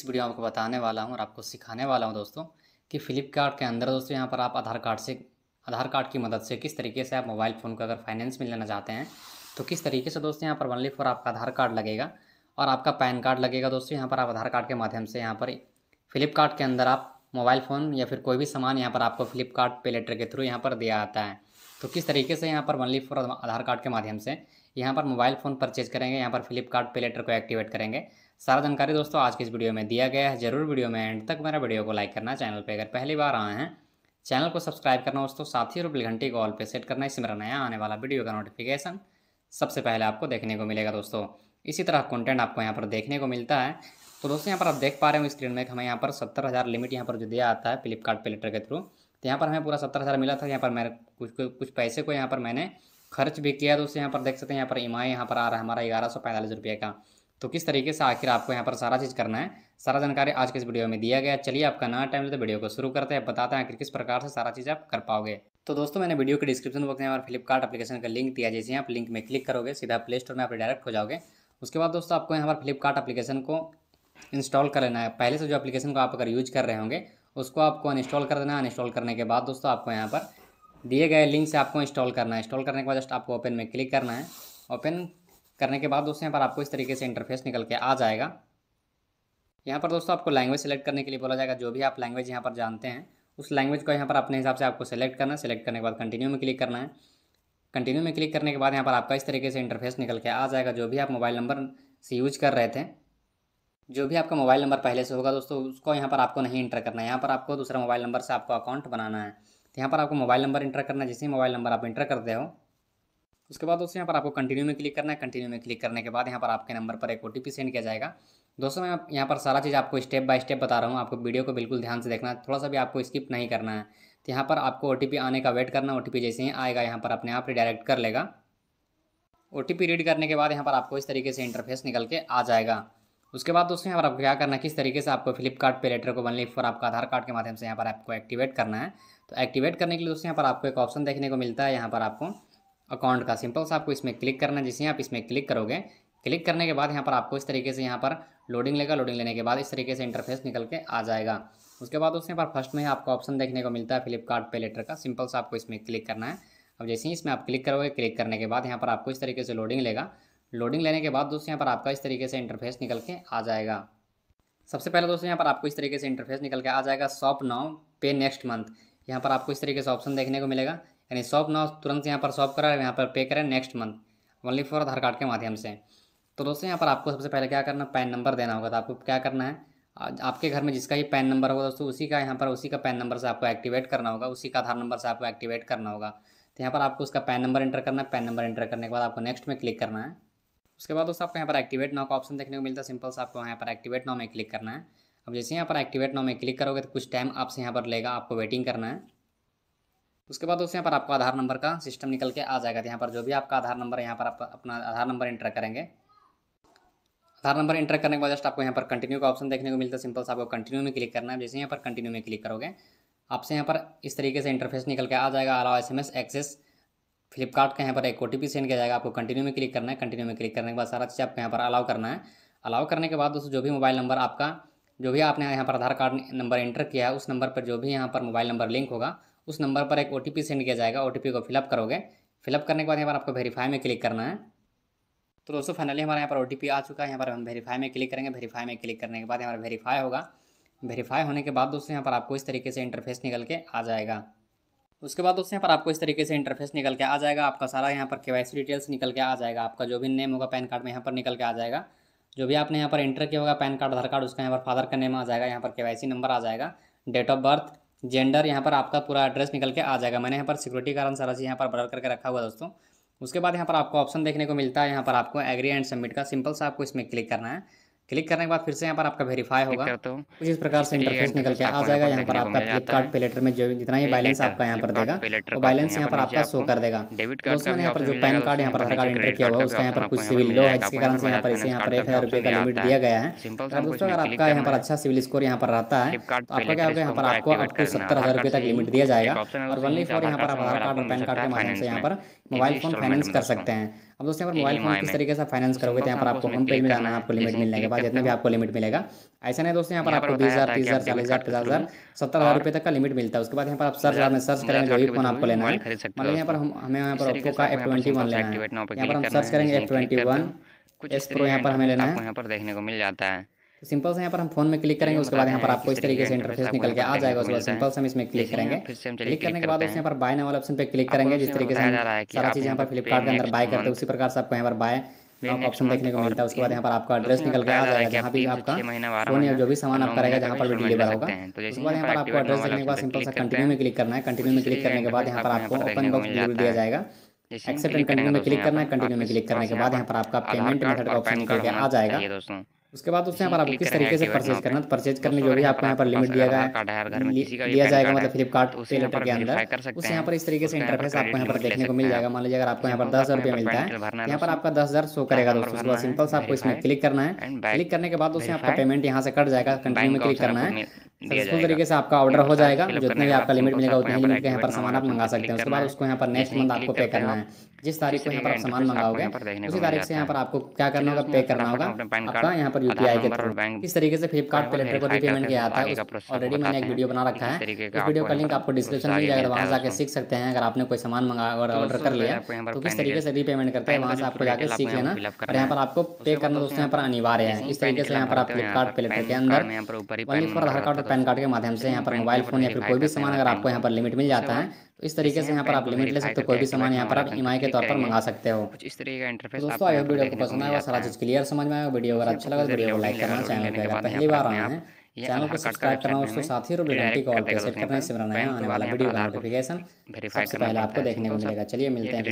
इस वीडियो में आपको बताने वाला हूँ और आपको सिखाने वाला हूँ दोस्तों कि फ्लिपकार्ट के अंदर दोस्तों यहाँ पर आप आधार कार्ड से आधार कार्ड की मदद से किस तरीके से आप मोबाइल फ़ोन का अगर फाइनेंस में लेना चाहते हैं तो किस तरीके से दोस्तों यहाँ पर वनली फॉर आपका आधार कार्ड लगेगा और आपका पैन कार्ड लगेगा दोस्तों यहाँ पर आप आधार कार्ड के माध्यम से यहाँ पर फ्लिपकार्ट के अंदर आप मोबाइल फ़ोन या फिर कोई भी सामान यहाँ पर आपको फ्लिपकार्ट पे लेटर के थ्रू यहाँ पर दिया आता है तो किस तरीके से यहाँ पर वनली फॉर आधार कार्ड के माध्यम से यहाँ पर मोबाइल फ़ोन परचेज करेंगे यहाँ पर फ्लिपकार्ट पे लेटर को एक्टिवेट करेंगे सारा जानकारी दोस्तों आज के इस वीडियो में दिया गया है जरूर वीडियो में एंड तक मेरा वीडियो को लाइक करना चैनल पर अगर पहली बार आए हैं चैनल को सब्सक्राइब करना दोस्तों साथ ही रुपये घंटे कॉल पर सेट करना इससे मेरा नया आने वाला वीडियो का नोटिफिकेशन सबसे पहले आपको देखने को मिलेगा दोस्तों इसी तरह कंटेंट आपको यहाँ पर देखने को मिलता है तो दोस्तों यहाँ पर आप देख पा रहे हो स्क्रीन में हमें यहाँ पर सत्तर हज़ार लिमिट यहाँ पर जो दिया आता है फ्लिपकार्ट पे लेटर के थ्रू तो यहाँ पर हमें पूरा सत्तर हज़ार मिला था यहाँ पर मैंने कुछ कुछ पैसे को यहाँ पर मैंने खर्च भी किया तो उससे यहाँ पर देख सकते हैं यहाँ पर ई यहाँ पर आ रहा है हमारा ग्यारह सौ पैंतालीस रुपये का तो किस तरीके से आखिर आपको यहाँ पर सारा चीज़ करना है सारा जानकारी आज के इस वीडियो में दिया गया चलिए आपका ना टाइम लेते तो वीडियो को शुरू करते हैं बताते हैं आखिर किस प्रकार से सारा चीज़ आप कर पाओगे तो दोस्तों मैंने वीडियो के डिस्क्रिप्शन बॉक्स में पर फ्लिपकार्ट अपलीकेशन का लिंक दिया जैसे आप लिंक में क्लिक करोगे सीधा प्ले स्टोर में आप डायरेक्ट हो जाओगे उसके बाद दोस्तों आपको यहाँ पर फ्लिपकार्ट अपलीकेशन को इंस्टॉल कर लेना है पहले से जो एप्लीकेशन को आप अगर यूज कर रहे होंगे उसको आपको अनइंस्टॉल कर देना है अनइंस्टॉल करने के बाद दोस्तों आपको यहाँ पर दिए गए लिंक से आपको इंस्टॉल करना है इंस्टॉल करने के बाद जस्ट आपको ओपन में क्लिक करना है ओपन करने के बाद दोस्तों यहाँ पर आपको इस तरीके से इंटरफेस निकल के आ जाएगा यहाँ पर दोस्तों आपको लैंग्वेज सेलेक्ट करने के लिए बोला जाएगा जो भी आप लैंग्वेज यहाँ पर जानते हैं उस लैंग्वेज को यहाँ पर अपने हिसाब से आपको सेलेक्ट करना है सेलेक्ट करने के बाद कंटिन्यू में क्लिक करना है कंटिन्यू में क्लिक करने के बाद यहाँ पर आपका इस तरीके से इंटरफेस निकल के आ जाएगा जो भी आप मोबाइल नंबर से यूज कर रहे थे जो भी आपका मोबाइल नंबर पहले से होगा दोस्तों उसको यहाँ पर आपको नहीं इंटर करना है यहाँ पर आपको दूसरा मोबाइल नंबर से आपको अकाउंट बनाना है तो यहाँ पर आपको मोबाइल नंबर इंटर करना है जैसे ही मोबाइल नंबर आप इंटर करते हो उसके बाद दोस्तों यहाँ पर आपको कंटिन्यू में क्लिक करना है कंटिन्यू में क्लिक करने के बाद यहाँ पर आपके नंबर पर एक ओ सेंड किया जाएगा दोस्तों मैं यहाँ पर सारा चीज़ आपको स्टेप बाय स्टेप बता रहा हूँ आपको वीडियो को बिल्कुल ध्यान से देखना है थोड़ा सा भी आपको स्किप नहीं करना है तो यहाँ पर आपको ओ आने का वेट करना ओ जैसे ही आएगा यहाँ पर अपने आप रिडायरेक्ट कर लेगा ओ रीड करने के बाद यहाँ पर आपको इस तरीके से इंटरफेस निकल के आ जाएगा उसके बाद दोस्तों यहाँ पर आपको क्या करना है किस तरीके से आपको फ्लिपकार्ट पे लेटर को बनली फॉर आपका आधार कार्ड के माध्यम से यहाँ पर आपको एक्टिवेट करना है तो एक्टिवेट करने के लिए दोस्तों यहाँ पर आपको एक ऑप्शन देखने को मिलता है यहाँ पर आपको अकाउंट का सिंपल सा आपको इसमें क्लिक करना है जिससे आप इसमें क्लिक करोगे क्लिक करने के बाद यहाँ पर आपको इस तरीके से यहाँ पर लोडिंग लेगा लोडिंग लेने के बाद इस तरीके से इंटरफेस निकल के आ जाएगा उसके बाद दोस्तों यहाँ पर फर्स्ट में आपको ऑप्शन देखने को मिलता है फ्लिपकार्ट पे लेटर का सिंपल सा आपको इसमें क्लिक करना है अब जैसे ही इसमें आप क्लिक करोगे क्लिक करने के बाद यहाँ पर आपको इस तरीके से लोडिंग लेगा लोडिंग लेने के बाद दोस्तों यहाँ पर आपका इस तरीके से इंटरफेस निकल के आ जाएगा सबसे पहले दोस्तों यहाँ पर आपको इस तरीके से इंटरफेस निकल के आ जाएगा shop now pay next month यहाँ पर आपको इस तरीके से ऑप्शन देखने को मिलेगा यानी शॉप ना तुरंत यहाँ पर शॉप करें यहाँ पर पे करें next month only for Aadhaar card के माध्यम से तो दोस्तों यहाँ पर आपको सबसे पहले क्या करना पैन नंबर देना होगा तो आपको क्या करना है आपके घर में जिसका ही पैन नंबर होगा दोस्तों उसी का यहाँ पर उसी का पैन नंबर से आपको एक्टिवेट करना होगा उसी का आधार नंबर से आपको एक्टिवेट करना होगा तो यहाँ पर आपको उसका पैन नंबर एंटर करना है पैन नंबर एंटर करने के बाद आपको नेक्स्ट में क्लिक करना है उसके बाद दोस्तों आपको यहाँ पर एक्टिवेट नाव का ऑप्शन देखने को मिलता है सिंपल से आपको यहाँ पर एक्टिवेट नाव में क्लिक करना है अब जैसे यहाँ पर एक्टिवेट नाउ में क्लिक करोगे तो कुछ टाइम आपसे यहाँ पर लेगा आपको वेटिंग करना है उसके बाद दोस्तों यहाँ पर आपका आधार नंबर का सिस्टम निकल के आ जाएगा तो यहाँ पर जो भी आपका आधार नंबर है यहाँ पर आप अपना आधार नंबर इंटर करेंगे आधार नंबर इंटर करने के बाद जस्ट आपको यहाँ पर कंटिन्यू का ऑप्शन देखने को मिलता है सिंपल सा आपको कंटिन्यू में क्लिक करना है जैसे यहाँ पर कंटिन्यू में क्लिक करोगे आपसे यहाँ पर इस तरीके से इंटरफेस निकल के आ जाएगा अलावा S M S access Flipkart का यहाँ पर एक ओ सेंड किया जाएगा आपको कंटिन्यू में क्लिक करना है कंटिन्यू में क्लिक करने के बाद सारा चीज़ आपको यहाँ पर अलाउ करना है अलाउ करने के बाद दोस्तों जो भी मोबाइल नंबर आपका जो भी आपने यहाँ पर आधार कार्ड नंबर एंटर किया है उस नंबर पर जो भी यहाँ पर मोबाइल नंबर लिंक होगा उस नंबर पर एक ओ सेंड किया जाएगा ओ को फिलअप करोगे फिलअप करने के बाद यहाँ पर आपको वेरीफाई में क्लिक करना है तो दोस्तों फाइनली हमारे यहाँ पर ओ आ चुका है यहाँ पर हम वेरीफाई में क्लिक करेंगे वेरीफाई में क्लिक करने के बाद यहाँ पर वेरीफाई होगा वेरीफाई होने के बाद दोस्तों यहाँ पर आपको इस तरीके से इंटरफेस निकल के आ जाएगा उसके बाद दोस्तों यहाँ पर आपको इस तरीके से इंटरफेस निकल के आ जाएगा आपका सारा यहाँ पर के डिटेल्स निकल के आ जाएगा आपका जो भी नेम होगा पैन कार्ड में यहाँ पर निकल के आ जाएगा जो भी आपने यहाँ पर एंटर किया होगा पैन कार्ड आधार कार्ड उसका यहाँ पर फादर का नेम आ जाएगा यहाँ पर के नंबर आ जाएगा डेट ऑफ बर्थ जेंडर यहाँ पर आपका पूरा एड्रेस निकल के आ जाएगा मैंने यहाँ पर सिक्योरिटी कारण सारा चीज़ यहाँ पर बदल करके रखा हुआ दोस्तों उसके बाद यहाँ पर आपको ऑप्शन देखने को मिलता है यहाँ पर आपको एग्री एंड सबमिट का सिंपल सा आपको इसमें क्लिक करना है क्लिक करने के बाद फिर से यहाँ पर आपका वेरीफाई होगा कुछ इस प्रकार से इंटरफेस निकल के आ जाएगा यहाँ पर आपका फ्लिपकार्ट पे लेटर में जो जितना ही बैलेंस आपका यहाँ पर देगा वो बैलेंस यहाँ पर आपका शो कर देगा दोस्तों यहाँ पर जो पैन कार्ड यहाँ पर आधार कार्ड एंटर किया हुआ उसका यहाँ पर कुछ सिविल लो है जिसके कारण से यहाँ पर इसे यहाँ पर एक हज़ार रुपये का लिमिट दिया गया है दोस्तों अगर आपका यहाँ पर अच्छा सिविल स्कोर यहाँ पर रहता है तो आपका क्या होगा यहाँ पर आपको आपको सत्तर हज़ार रुपये तक लिमिट दिया जाएगा और वनली फॉर यहाँ पर आधार कार्ड और पैन कार्ड के माध्यम से यहाँ पर मोबाइल फोन फाइनेंस कर सकते हैं अब दोस्तों यहाँ पर मोबाइल फोन किस तरीके से फाइनेंस करोगे तो यहाँ पर आपको होम पेज में जाना है आपको लिमिट मिलने के बाद जितना भी आपको लिमिट मिलेगा ऐसा नहीं दोस्तों यहाँ पर आपको बीस हज़ार तीस हज़ार चालीस हज़ार पचास हज़ार सत्तर हज़ार रुपये तक का लिमिट मिलता है उसके बाद यहाँ पर आप सर्च में सर्च करेंगे जो भी फोन आपको लेना है मतलब यहाँ पर हम हमें यहाँ पर ओप्पो का एफ ट्वेंटी वन लेना है यहाँ पर हम सर्च करेंगे F twenty one S pro यहाँ पर हमें लेना है यहाँ पर देखने को मिल जाता है तो सिंपल से यहाँ पर हम फोन में क्लिक करेंगे उसके बाद यहाँ पर आपको इस तरीके से इंटरफेस निकल के आ जाएगा उसके बाद सिंपल से हम इसमें क्लिक करेंगे क्लिक करने के बाद यहाँ पर बाय वाले ऑप्शन पर क्लिक करेंगे जिस तरीके से सारा चीज़ यहाँ पर फ्लिपकार्ट के अंदर बाय करते हैं उसी प्रकार से आपको यहाँ पर बाय ऑप्शन देखने को मिलता है तो उसके बाद यहाँ पर आपका एड्रेस निकल के आ जाएगा जहाँ भी आपका फोन या जो भी सामान आपका रहेगा जहाँ पर भी डिलीवर होगा उसके बाद यहाँ पर आपको एड्रेस देखने के बाद सिंपल से कंटिन्यू में क्लिक करना है कंटिन्यू तो में क्लिक करने के बाद यहाँ पर आपको ओपन बॉक्स डिलीवर दिया जाएगा एक्सेप्ट एंड कंटिन्यू में क्लिक करना है कंटिन्यू में क्लिक करने के बाद यहाँ पर आपका पेमेंट मेथड का ऑप्शन निकल के आ जाएगा उसके बाद उससे हमारा किस तरीके से परचेज करना तो परचेज करने जो भी आपको यहाँ पर लिमिट दिया गया दिया जाएगा मतलब फ्लिपकार्ट पे लेटर के अंदर उस यहाँ पर इस तरीके से इंटरफेस आपको यहाँ पर देखने को मिल जाएगा मान लीजिए अगर आपको तो यहाँ पर दस हजार मिलता है यहाँ पर तो आपका दस हज़ार शो करेगा दोस्तों सिंपल से आपको इसमें क्लिक करना है क्लिक करने के बाद उससे आपका पेमेंट यहाँ से कट जाएगा कंटिन्यू में क्लिक करना है सक्सेसफुल तरीके से आपका ऑर्डर हो जाएगा जितना भी आपका लिमिट तो मिलेगा उतना ही लिमिट के यहाँ पर सामान आप मंगा सकते हैं उसके बाद उसको यहाँ पर नेक्स्ट मंथ आपको पे करना है जिस तारीख को यहाँ पर आप सामान मंगाओगे उसी तारीख से यहाँ पर आपको क्या करना होगा पे करना होगा आपका यहाँ पर यूपीआई के थ्रू इस तरीके से फ्लिपकार्ट पे लेटर को रीपेमेंट किया जाता है ऑलरेडी मैंने एक वीडियो बना रखा है उस वीडियो का लिंक आपको डिस्क्रिप्शन मिल जाएगा वहाँ जाकर सीख सकते हैं अगर आपने कोई सामान मंगा और ऑर्डर तो कर लिया तो किस तरीके से रीपेमेंट करते हैं वहाँ से आपको जाकर सीख लेना और यहाँ पर आपको पे करना दोस्तों यहाँ पर अनिवार्य है इस तरीके से यहाँ पर आप फ्लिपकार्ट पे लेटर के अंदर आधार कार्ड पैन कार्ड के माध्यम से यहाँ पर मोबाइल फ़ोन या फिर कोई भी तो सामान अगर आपको यहाँ पर लिमिट मिल जाता अच्छा, है तो इस तरीके से यहाँ पर आप लिमिट ले सकते हो कोई भी सामान यहाँ पर आप ई के तौर पर मंगा सकते हो इस तरीके का इंटरफेस तो दोस्तों अगर वीडियो को पसंद आया सारा चीज़ क्लियर समझ में आया वीडियो अगर अच्छा लगा तो वीडियो को लाइक करना चैनल पर अगर पहली बार आए हैं चैनल को सब्सक्राइब करना उसके साथ ही घंटी को पे सेट करना इससे मेरा नया आने वाला वीडियो नोटिफिकेशन सबसे पहले आपको देखने को मिलेगा चलिए मिलते हैं